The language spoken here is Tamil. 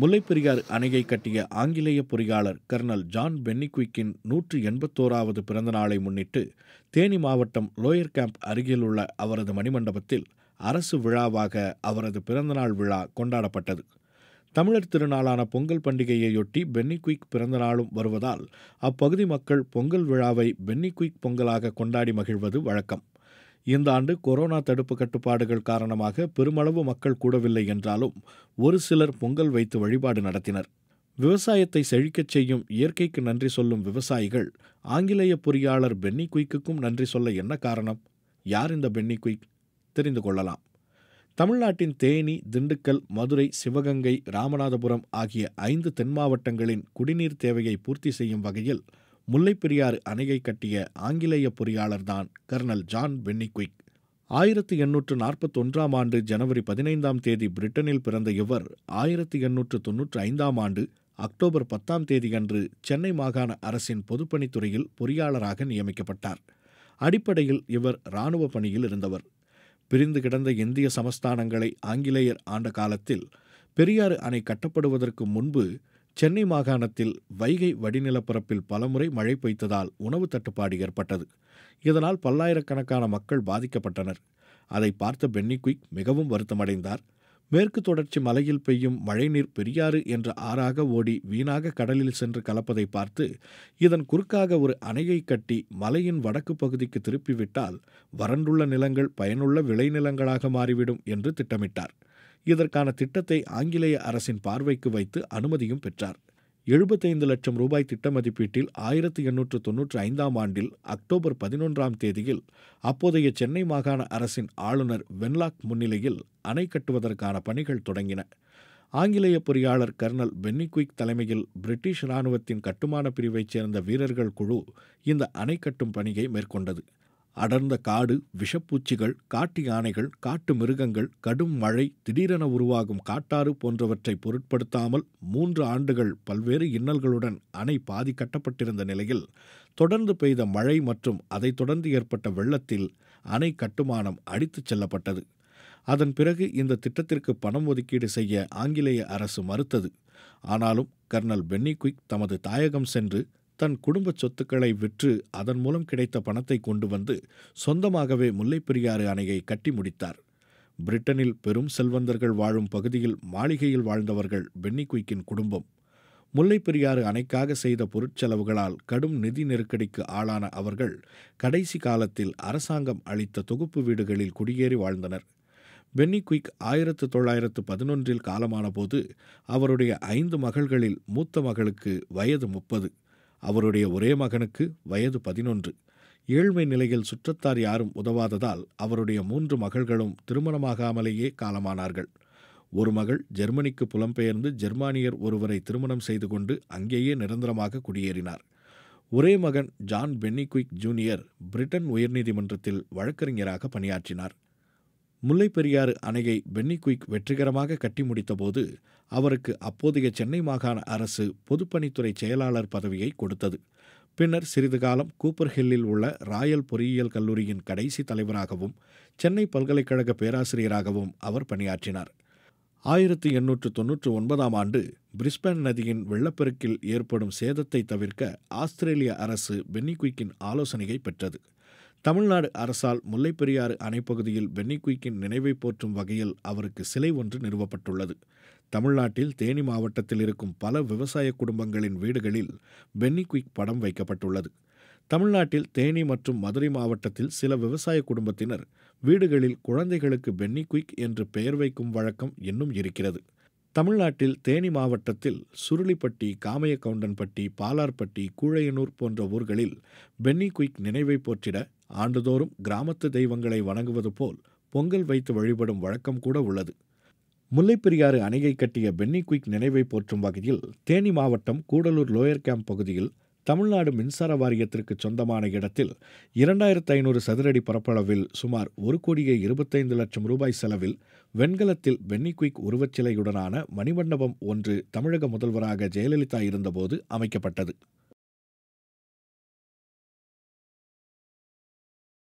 முல்லைப்பெரியார் அணையை கட்டிய ஆங்கிலேய பொறியாளர் கர்னல் ஜான் பென்னிக்விக்கின் நூற்று எண்பத்தோராவது பிறந்த நாளை முன்னிட்டு தேனி மாவட்டம் லோயர் கேம்ப் அருகிலுள்ள அவரது மணிமண்டபத்தில் அரசு விழாவாக அவரது பிறந்தநாள் விழா கொண்டாடப்பட்டது தமிழர் திருநாளான பொங்கல் பண்டிகையையொட்டி பென்னிக்விக் பிறந்தநாளும் வருவதால் அப்பகுதி மக்கள் பொங்கல் விழாவை பென்னிக்விக் பொங்கலாக கொண்டாடி மகிழ்வது வழக்கம் இந்த ஆண்டு கொரோனா தடுப்பு கட்டுப்பாடுகள் காரணமாக பெருமளவு மக்கள் கூடவில்லை என்றாலும் ஒரு சிலர் பொங்கல் வைத்து வழிபாடு நடத்தினர் விவசாயத்தை செழிக்கச் செய்யும் இயற்கைக்கு நன்றி சொல்லும் விவசாயிகள் ஆங்கிலேய பொறியாளர் பென்னி குயிக்குக்கும் நன்றி சொல்ல என்ன காரணம் யார் இந்த பென்னி குயிக் தெரிந்து கொள்ளலாம் தமிழ்நாட்டின் தேனி திண்டுக்கல் மதுரை சிவகங்கை ராமநாதபுரம் ஆகிய ஐந்து தென் மாவட்டங்களின் குடிநீர் தேவையை பூர்த்தி செய்யும் வகையில் முல்லைப்பெரியாறு அணையை கட்டிய ஆங்கிலேய பொறியாளர்தான் கர்னல் ஜான் வென்னிக்விக் ஆயிரத்தி எண்ணூற்று நாற்பத்தொன்றாம் ஆண்டு ஜனவரி பதினைந்தாம் தேதி பிரிட்டனில் பிறந்த இவர் ஆயிரத்தி எண்ணூற்று தொன்னூற்று ஐந்தாம் ஆண்டு அக்டோபர் பத்தாம் தேதியன்று சென்னை மாகாண அரசின் பொதுப்பணித்துறையில் பொறியாளராக நியமிக்கப்பட்டார் அடிப்படையில் இவர் இராணுவ பணியில் இருந்தவர் பிரிந்து கிடந்த இந்திய சமஸ்தானங்களை ஆங்கிலேயர் ஆண்ட காலத்தில் பெரியாறு அணை கட்டப்படுவதற்கு முன்பு சென்னை மாகாணத்தில் வைகை வடிநிலப்பரப்பில் பலமுறை மழை பெய்ததால் உணவு தட்டுப்பாடு ஏற்பட்டது இதனால் பல்லாயிரக்கணக்கான மக்கள் பாதிக்கப்பட்டனர் அதை பார்த்த பென்னி மிகவும் வருத்தமடைந்தார் மேற்கு தொடர்ச்சி மலையில் பெய்யும் மழைநீர் பெரியாறு என்ற ஆறாக ஓடி வீணாக கடலில் சென்று கலப்பதை பார்த்து இதன் குறுக்காக ஒரு அணையை கட்டி மலையின் வடக்கு பகுதிக்கு திருப்பிவிட்டால் வறண்டுள்ள நிலங்கள் பயனுள்ள விளைநிலங்களாக மாறிவிடும் என்று திட்டமிட்டார் இதற்கான திட்டத்தை ஆங்கிலேய அரசின் பார்வைக்கு வைத்து அனுமதியும் பெற்றார் எழுபத்தைந்து லட்சம் ரூபாய் திட்ட மதிப்பீட்டில் ஆயிரத்தி எண்ணூற்று தொன்னூற்றி ஐந்தாம் ஆண்டில் அக்டோபர் பதினொன்றாம் தேதியில் அப்போதைய சென்னை மாகாண அரசின் ஆளுநர் வென்லாக் முன்னிலையில் அணை கட்டுவதற்கான பணிகள் தொடங்கின ஆங்கிலேய பொறியாளர் கர்னல் பென்னிக்விக் தலைமையில் பிரிட்டிஷ் இராணுவத்தின் கட்டுமான பிரிவைச் சேர்ந்த வீரர்கள் குழு இந்த அணை கட்டும் பணியை மேற்கொண்டது அடர்ந்த காடு விஷப்பூச்சிகள் காட்டு யானைகள் காட்டு மிருகங்கள் கடும் மழை திடீரென உருவாகும் காட்டாறு போன்றவற்றை பொருட்படுத்தாமல் மூன்று ஆண்டுகள் பல்வேறு இன்னல்களுடன் அணை பாதி கட்டப்பட்டிருந்த நிலையில் தொடர்ந்து பெய்த மழை மற்றும் அதைத் தொடர்ந்து ஏற்பட்ட வெள்ளத்தில் அணை கட்டுமானம் அடித்துச் செல்லப்பட்டது அதன் பிறகு இந்த திட்டத்திற்கு பணம் ஒதுக்கீடு செய்ய ஆங்கிலேய அரசு மறுத்தது ஆனாலும் கர்னல் பென்னி குயிக் தமது தாயகம் சென்று தன் குடும்ப சொத்துக்களை விற்று அதன் மூலம் கிடைத்த பணத்தை கொண்டு வந்து சொந்தமாகவே முல்லைப்பெரியாறு அணையை கட்டி முடித்தார் பிரிட்டனில் பெரும் செல்வந்தர்கள் வாழும் பகுதியில் மாளிகையில் வாழ்ந்தவர்கள் பென்னி குயிக்கின் குடும்பம் முல்லைப்பெரியாறு அணைக்காக செய்த பொருட்செலவுகளால் கடும் நிதி நெருக்கடிக்கு ஆளான அவர்கள் கடைசி காலத்தில் அரசாங்கம் அளித்த தொகுப்பு வீடுகளில் குடியேறி வாழ்ந்தனர் பென்னி குயிக் ஆயிரத்து தொள்ளாயிரத்து பதினொன்றில் காலமானபோது அவருடைய ஐந்து மகள்களில் மூத்த மகளுக்கு வயது முப்பது அவருடைய ஒரே மகனுக்கு வயது பதினொன்று ஏழ்மை நிலையில் சுற்றத்தார் யாரும் உதவாததால் அவருடைய மூன்று மகள்களும் திருமணமாகாமலேயே காலமானார்கள் ஒரு மகள் ஜெர்மனிக்கு புலம்பெயர்ந்து ஜெர்மானியர் ஒருவரை திருமணம் செய்து கொண்டு அங்கேயே நிரந்தரமாக குடியேறினார் ஒரே மகன் ஜான் பென்னிக்விக் ஜூனியர் பிரிட்டன் உயர்நீதிமன்றத்தில் வழக்கறிஞராக பணியாற்றினார் முல்லைப்பெரியாறு அணையை பென்னி குயிக் வெற்றிகரமாக கட்டி முடித்தபோது அவருக்கு அப்போதைய சென்னை மாகாண அரசு பொதுப்பணித்துறை செயலாளர் பதவியை கொடுத்தது பின்னர் சிறிது காலம் கூப்பர் ஹில்லில் உள்ள ராயல் பொறியியல் கல்லூரியின் கடைசி தலைவராகவும் சென்னை பல்கலைக்கழக பேராசிரியராகவும் அவர் பணியாற்றினார் ஆயிரத்தி எண்ணூற்று தொன்னூற்று ஒன்பதாம் ஆண்டு பிரிஸ்பேன் நதியின் வெள்ளப்பெருக்கில் ஏற்படும் சேதத்தை தவிர்க்க ஆஸ்திரேலிய அரசு பென்னிகுய்க்கின் ஆலோசனையை பெற்றது தமிழ்நாடு அரசால் முல்லைப்பெரியாறு அணைப்பகுதியில் பென்னிக்குயிக்கின் நினைவை போற்றும் வகையில் அவருக்கு சிலை ஒன்று நிறுவப்பட்டுள்ளது தமிழ்நாட்டில் தேனி மாவட்டத்தில் இருக்கும் பல விவசாய குடும்பங்களின் வீடுகளில் பென்னிக்குயிக் படம் வைக்கப்பட்டுள்ளது தமிழ்நாட்டில் தேனி மற்றும் மதுரை மாவட்டத்தில் சில விவசாய குடும்பத்தினர் வீடுகளில் குழந்தைகளுக்கு பென்னிக்குயிக் என்று பெயர் வைக்கும் வழக்கம் இன்னும் இருக்கிறது தமிழ்நாட்டில் தேனி மாவட்டத்தில் சுருளிப்பட்டி காமையக்கவுண்டன்பட்டி பாலார்பட்டி கூழையனூர் போன்ற ஊர்களில் பென்னி குயிக் நினைவை போற்றிட ஆண்டுதோறும் கிராமத்து தெய்வங்களை வணங்குவது போல் பொங்கல் வைத்து வழிபடும் வழக்கம் கூட உள்ளது முல்லைப்பெரியாறு அணையை கட்டிய பென்னி குயிக் நினைவை போற்றும் வகையில் தேனி மாவட்டம் கூடலூர் லோயர் கேம்ப் பகுதியில் தமிழ்நாடு மின்சார வாரியத்திற்கு சொந்தமான இடத்தில் இரண்டாயிரத்து ஐநூறு சதுரடி பரப்பளவில் சுமார் ஒரு கோடியே இருபத்தைந்து லட்சம் ரூபாய் செலவில் வெண்கலத்தில் பென்னிக்விக் உருவச்சிலையுடனான மணிமண்டபம் ஒன்று தமிழக முதல்வராக ஜெயலலிதா இருந்தபோது அமைக்கப்பட்டது